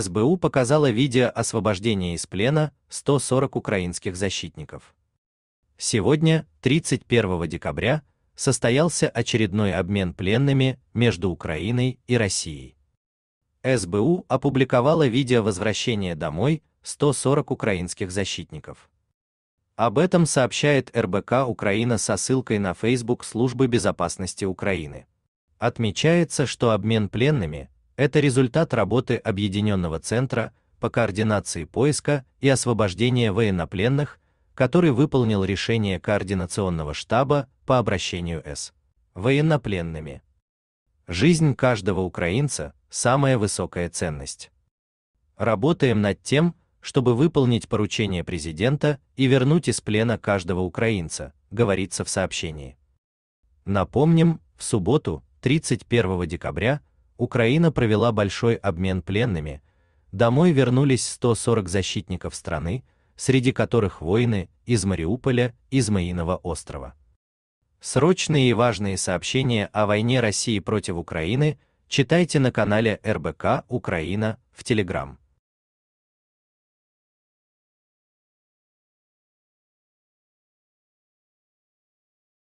СБУ показала видео освобождения из плена 140 украинских защитников. Сегодня, 31 декабря, состоялся очередной обмен пленными между Украиной и Россией. СБУ опубликовала видео возвращения домой 140 украинских защитников. Об этом сообщает РБК Украина со ссылкой на Facebook Службы безопасности Украины. Отмечается, что обмен пленными это результат работы Объединенного центра по координации поиска и освобождения военнопленных, который выполнил решение координационного штаба по обращению с военнопленными. Жизнь каждого украинца самая высокая ценность. Работаем над тем, чтобы выполнить поручение президента и вернуть из плена каждого украинца, говорится в сообщении. Напомним, в субботу, 31 декабря, Украина провела большой обмен пленными, домой вернулись 140 защитников страны, среди которых воины из Мариуполя из Змеиного острова. Срочные и важные сообщения о войне России против Украины читайте на канале РБК Украина в Телеграм.